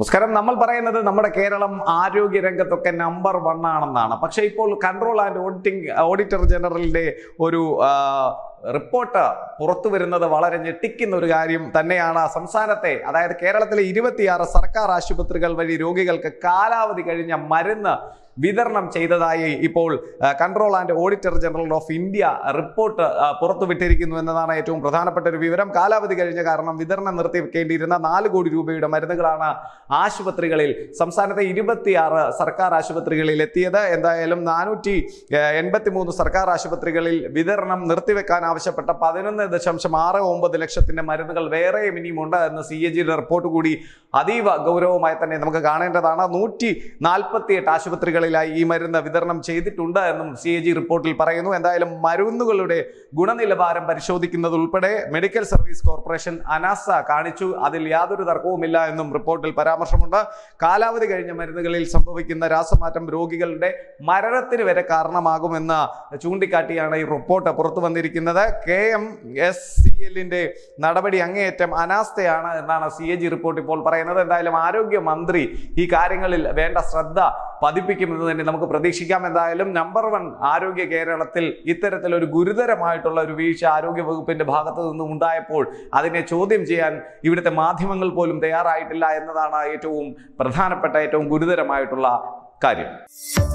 നമസ്കാരം നമ്മൾ പറയുന്നത് നമ്മുടെ കേരളം ആരോഗ്യ രംഗത്തൊക്കെ നമ്പർ വൺ ആണെന്നാണ് പക്ഷേ ഇപ്പോൾ കൺട്രോൾ ആൻഡ് ഓഡിറ്റിംഗ് ഓഡിറ്റർ ജനറലിൻ്റെ ഒരു റിപ്പോർട്ട് പുറത്തു വരുന്നത് വളരെ ഞെട്ടിക്കുന്ന ഒരു കാര്യം തന്നെയാണ് സംസ്ഥാനത്തെ അതായത് കേരളത്തിലെ ഇരുപത്തിയാറ് സർക്കാർ ആശുപത്രികൾ വഴി രോഗികൾക്ക് കാലാവധി കഴിഞ്ഞ മരുന്ന് വിതരണം ചെയ്തതായി ഇപ്പോൾ control and auditor general of India report പുറത്തുവിട്ടിരിക്കുന്നു എന്നതാണ് ഏറ്റവും പ്രധാനപ്പെട്ട ഒരു വിവരം കാലാവധി കഴിഞ്ഞ കാരണം വിതരണം നിർത്തിവെക്കേണ്ടിയിരുന്ന നാല് കോടി രൂപയുടെ മരുന്നുകളാണ് ആശുപത്രികളിൽ സംസ്ഥാനത്തെ ഇരുപത്തിയാറ് സർക്കാർ ആശുപത്രികളിൽ എത്തിയത് എന്തായാലും നാനൂറ്റി എൺപത്തി മൂന്ന് സർക്കാർ ആശുപത്രികളിൽ വിതരണം നിർത്തിവെക്കാൻ ആവശ്യപ്പെട്ട പതിനൊന്ന് ദശാംശം ആറ് ഒമ്പത് ലക്ഷത്തിന്റെ മരുന്നുകൾ വേറെയും ഉണ്ട് എന്ന് സി എ ജിയുടെ റിപ്പോർട്ട് കൂടി അതീവ ഗൗരവമായി തന്നെ നമുക്ക് കാണേണ്ടതാണ് നൂറ്റി എട്ട് ആശുപത്രികളിലായി ഈ മരുന്ന് വിതരണം ചെയ്തിട്ടുണ്ട് എന്നും സി എ ജി റിപ്പോർട്ടിൽ പറയുന്നു എന്തായാലും മരുന്നുകളുടെ ഗുണനിലവാരം പരിശോധിക്കുന്നത് ഉൾപ്പെടെ മെഡിക്കൽ സർവീസ് കോർപ്പറേഷൻ അനാസ കാണിച്ചു അതിൽ യാതൊരു തർക്കവുമില്ല എന്നും റിപ്പോർട്ടിൽ പരാമർശമുണ്ട് കാലാവധി കഴിഞ്ഞ മരുന്നുകളിൽ സംഭവിക്കുന്ന രാസമാറ്റം രോഗികളുടെ മരണത്തിന് വരെ കാരണമാകുമെന്ന് ചൂണ്ടിക്കാട്ടിയാണ് ഈ റിപ്പോർട്ട് പുറത്തു വന്നിരിക്കുന്നത് കെ എം എസ് എല്ലിന്റെ നടപടി അങ്ങേയറ്റം അനാസ്ഥയാണ് എന്നാണ് സി എ ജി റിപ്പോർട്ട് ഇപ്പോൾ പറയുന്നത് എന്തായാലും ആരോഗ്യമന്ത്രി ഈ കാര്യങ്ങളിൽ വേണ്ട ശ്രദ്ധ പതിപ്പിക്കുമെന്ന് തന്നെ നമുക്ക് പ്രതീക്ഷിക്കാം എന്തായാലും നമ്പർ വൺ ആരോഗ്യ കേരളത്തിൽ ഇത്തരത്തിൽ ഒരു ഗുരുതരമായിട്ടുള്ള ഒരു വീഴ്ച ആരോഗ്യ വകുപ്പിന്റെ ഭാഗത്തു നിന്നും ഉണ്ടായപ്പോൾ അതിനെ ചോദ്യം ചെയ്യാൻ ഇവിടുത്തെ മാധ്യമങ്ങൾ പോലും തയ്യാറായിട്ടില്ല എന്നതാണ് ഏറ്റവും പ്രധാനപ്പെട്ട ഏറ്റവും ഗുരുതരമായിട്ടുള്ള കാര്യം